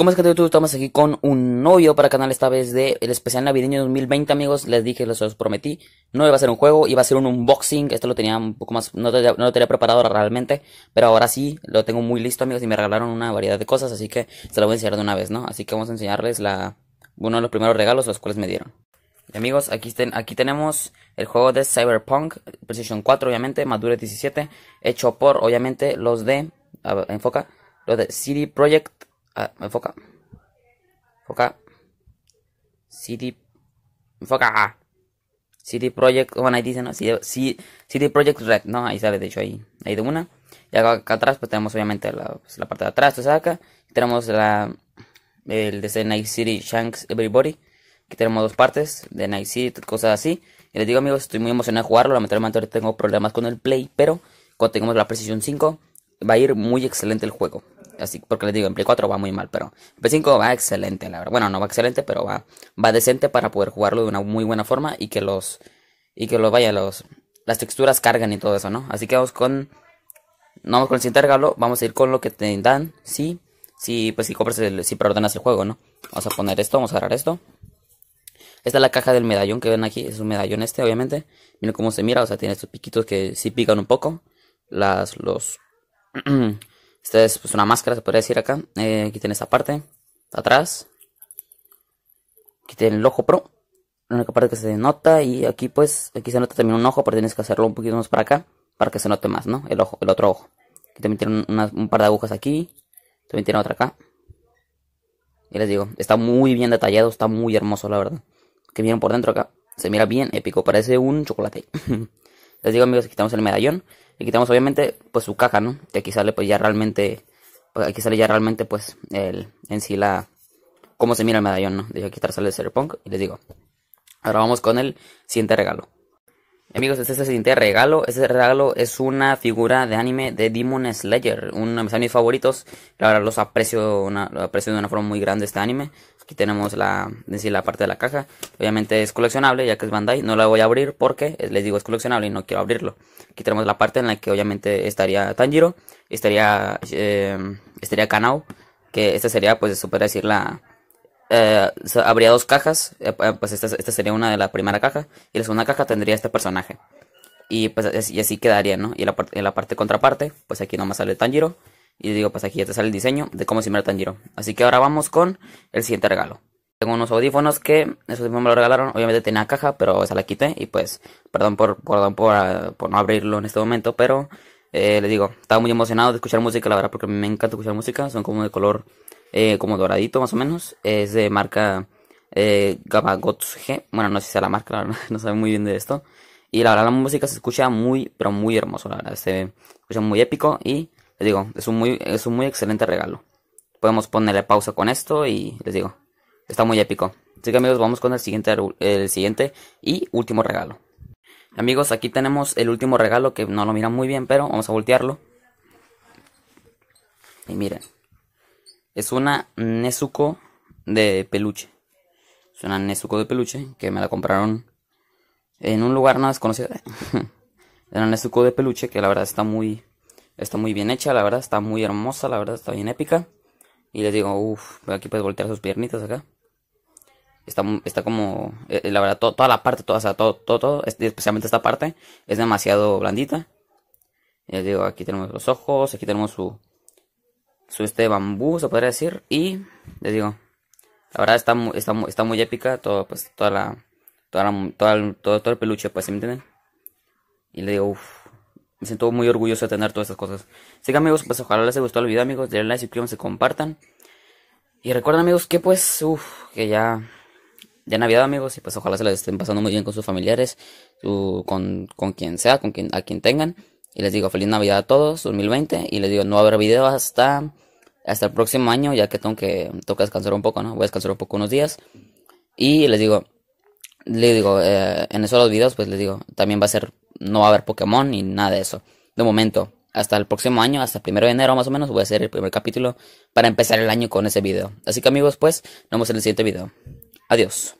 ¿Cómo es que tú estamos aquí con un novio para canal esta vez de el especial navideño 2020, amigos? Les dije, les prometí. No iba a ser un juego, iba a ser un unboxing. Esto lo tenía un poco más, no, lo tenía preparado realmente. Pero ahora sí, lo tengo muy listo, amigos. Y me regalaron una variedad de cosas, así que se lo voy a enseñar de una vez, ¿no? Así que vamos a enseñarles la, uno de los primeros regalos, los cuales me dieron. Y amigos, aquí, aquí tenemos el juego de Cyberpunk, Precision 4, obviamente, Madure 17, hecho por, obviamente, los de, enfoca, los de City Project Ah, enfoca. Enfoca. City. Enfoca. City Project. Bueno, ahí ¿no? City, Project Red, ¿no? Ahí sale, de hecho, ahí, ahí de una. Y acá, atrás, pues tenemos obviamente la, pues, parte de atrás, acá. Tenemos la, el de Night City Shanks Everybody. Aquí tenemos dos partes de Night City, cosas así. Y les digo, amigos, estoy muy emocionado de jugarlo. Lamentablemente ahora tengo problemas con el play, pero cuando tengamos la precisión 5, va a ir muy excelente el juego. Así, porque les digo, en Play 4 va muy mal, pero en p 5 va excelente, la verdad. Bueno, no va excelente, pero va, va decente para poder jugarlo de una muy buena forma y que los, y que los, vaya, los, las texturas cargan y todo eso, ¿no? Así que vamos con, no vamos con el siguiente vamos a ir con lo que te dan, sí, sí, pues si compras, el, si preordenas el juego, ¿no? Vamos a poner esto, vamos a agarrar esto. Esta es la caja del medallón que ven aquí, es un medallón este, obviamente. Miren cómo se mira, o sea, tiene estos piquitos que sí pican un poco. Las, los, Esta es pues, una máscara, se podría decir acá. Eh, quiten esta parte. Atrás. Quiten el ojo pro. La única parte que se denota. Y aquí pues, aquí se nota también un ojo, pero tienes que hacerlo un poquito más para acá. Para que se note más, ¿no? El ojo, el otro ojo. Aquí también tiene un par de agujas aquí. También tiene otra acá. Y les digo, está muy bien detallado, está muy hermoso, la verdad. Que miren por dentro acá. Se mira bien épico, parece un chocolate. Les digo amigos que quitamos el medallón y quitamos obviamente pues su caja, ¿no? Que aquí sale pues ya realmente, pues, aquí sale ya realmente pues el, en sí la, cómo se mira el medallón, ¿no? Dije quitar sale el Cyberpunk y les digo, ahora vamos con el siguiente regalo. Amigos, este es el siguiente regalo. Este regalo es una figura de anime de Demon Slayer, uno de mis animes favoritos. La verdad, los aprecio, aprecio de una forma muy grande este anime. Aquí tenemos la, decir, la parte de la caja. Obviamente es coleccionable, ya que es Bandai. No la voy a abrir porque, les digo, es coleccionable y no quiero abrirlo. Aquí tenemos la parte en la que obviamente estaría Tanjiro, estaría, eh, estaría Kanao, que esta sería, pues, super decir, la, eh, habría dos cajas, eh, eh, pues esta, sería una de la primera caja y la segunda caja tendría este personaje. Y pues y así quedaría, ¿no? Y la, en la parte contraparte, pues aquí nomás sale Tanjiro. Y digo, pues aquí ya te sale el diseño de cómo simular Tanjiro. Así que ahora vamos con el siguiente regalo. Tengo unos audífonos que esos audífonos me lo regalaron. Obviamente tenía caja, pero esa la quité. Y pues, perdón por, perdón por, ah, no abrirlo en este momento, pero eh, les digo, estaba muy emocionado de escuchar música, la verdad, porque me encanta escuchar música. Son como de color eh, como doradito más o menos. Es de marca eh, Gabagots G. Bueno, no sé si sea la marca, no sabe muy bien de esto. Y la verdad, la música se escucha muy, pero muy hermoso, la verdad. Se escucha muy épico y, les digo, es un muy, es un muy excelente regalo. Podemos ponerle pausa con esto y les digo, está muy épico. Así que amigos, vamos con el siguiente, el siguiente y último regalo. Amigos, aquí tenemos el último regalo que no lo miran muy bien, pero vamos a voltearlo. Y miren. Es una Nezuko de peluche. Es una Nezuko de peluche que me la compraron en un lugar no desconocido. Era una Nezuko de peluche que la verdad está muy, está muy bien hecha, la verdad está muy hermosa, la verdad está bien épica. Y les digo, uff, aquí puedes voltear sus piernitas acá. Está, está como, eh, eh, la verdad, toda la parte, toda, o todo, todo, especialmente esta parte, es demasiado blandita. les digo, aquí tenemos los ojos, aquí tenemos su, su este bambú, se podría decir. Y les digo, la verdad está, está, está muy épica todo, pues, toda la, toda la, peluche, pues, me entienden? Y le digo, uff, me siento muy orgulloso de tener todas estas cosas. Así que amigos, pues ojalá les haya gustado el video, amigos. Denle like, se compartan. Y recuerden, amigos, que pues, uff, que ya, ya Navidad, amigos. Y pues ojalá se les estén pasando muy bien con sus familiares, su, con, con quien sea, con quien, a quien tengan. Y les digo, feliz Navidad a todos, 2020. Y les digo, no habrá video hasta hasta el próximo año, ya que tengo que descansar un poco, ¿no? Voy a descansar un poco unos días. Y les digo, Les digo, eh, en esos dos videos, pues les digo, también va a ser, no va a haber Pokémon ni nada de eso. De momento, hasta el próximo año, hasta el primero de enero más o menos, voy a hacer el primer capítulo para empezar el año con ese video. Así que amigos, pues, nos vemos en el siguiente video. Adiós.